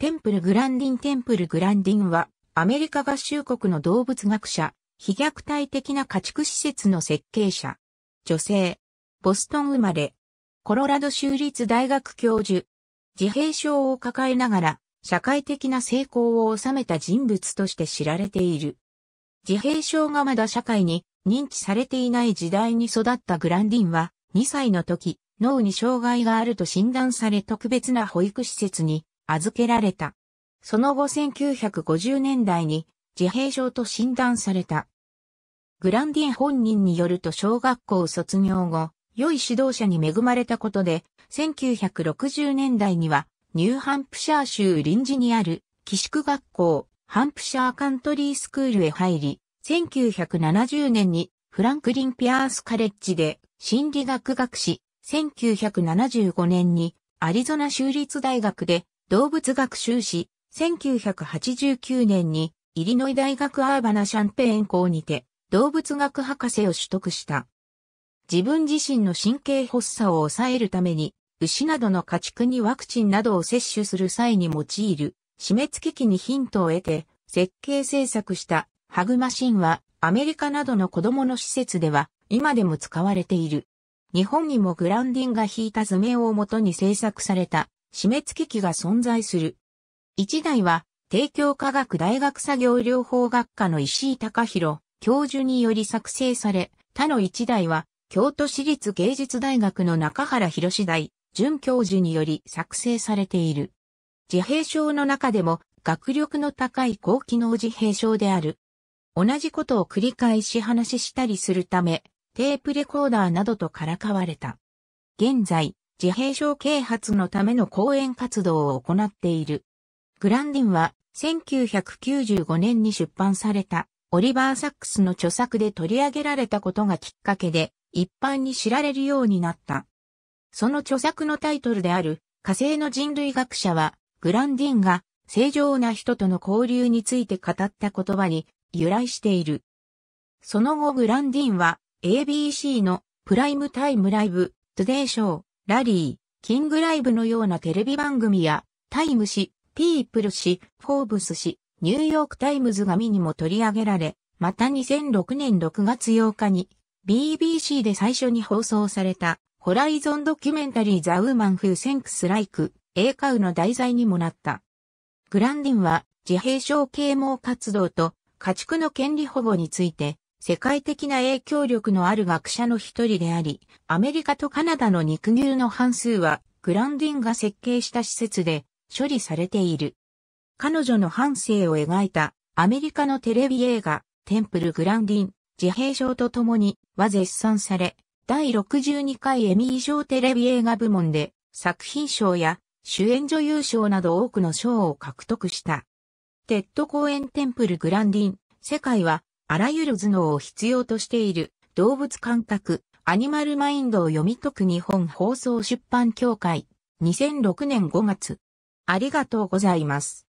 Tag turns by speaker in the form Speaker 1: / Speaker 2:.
Speaker 1: テンプル・グランディン・テンプル・グランディンは、アメリカ合衆国の動物学者、非虐待的な家畜施設の設計者。女性。ボストン生まれ。コロラド州立大学教授。自閉症を抱えながら、社会的な成功を収めた人物として知られている。自閉症がまだ社会に認知されていない時代に育ったグランディンは、2歳の時、脳に障害があると診断され特別な保育施設に預けられた。その後1950年代に自閉症と診断された。グランディン本人によると小学校卒業後、良い指導者に恵まれたことで、1960年代にはニューハンプシャー州臨時にある寄宿学校、ハンプシャーカントリースクールへ入り、1970年にフランクリン・ピアース・カレッジで心理学学士、1975年にアリゾナ州立大学で動物学修士、1989年にイリノイ大学アーバナシャンペーン校にて動物学博士を取得した。自分自身の神経発作を抑えるために、牛などの家畜にワクチンなどを接種する際に用いる締め付き機にヒントを得て設計制作したハグマシンはアメリカなどの子供の施設では今でも使われている。日本にもグランディンが引いた図面をもとに制作された締め付き機が存在する。一台は、帝京科学大学作業療法学科の石井隆弘教授により作成され、他の一台は、京都市立芸術大学の中原博士大、准教授により作成されている。自閉症の中でも学力の高い高機能自閉症である。同じことを繰り返し話したりするため、テープレコーダーなどとからかわれた。現在、自閉症啓発のための講演活動を行っている。グランディンは1995年に出版されたオリバー・サックスの著作で取り上げられたことがきっかけで一般に知られるようになった。その著作のタイトルである火星の人類学者はグランディンが正常な人との交流について語った言葉に由来している。その後グランディンは ABC のプライムタイムライブトゥデイショーラリー、キングライブのようなテレビ番組や、タイム誌、ピープル誌、フォーブス誌、ニューヨークタイムズ紙にも取り上げられ、また2006年6月8日に BBC で最初に放送されたホライゾンドキュメンタリーザ・ウーマン・フュー・センクス・ライク、エーカウの題材にもなった。グランディンは自閉症啓蒙活動と家畜の権利保護について世界的な影響力のある学者の一人であり、アメリカとカナダの肉牛の半数は、グランディンが設計した施設で処理されている。彼女の半生を描いたアメリカのテレビ映画、テンプル・グランディン、自閉症と共には絶賛され、第62回エミー賞テレビ映画部門で作品賞や主演女優賞など多くの賞を獲得した。テッド公演テンプル・グランディン、世界はあらゆる頭脳を必要としている動物感覚、アニマルマインドを読み解く日本放送出版協会、2006年5月。ありがとうございます。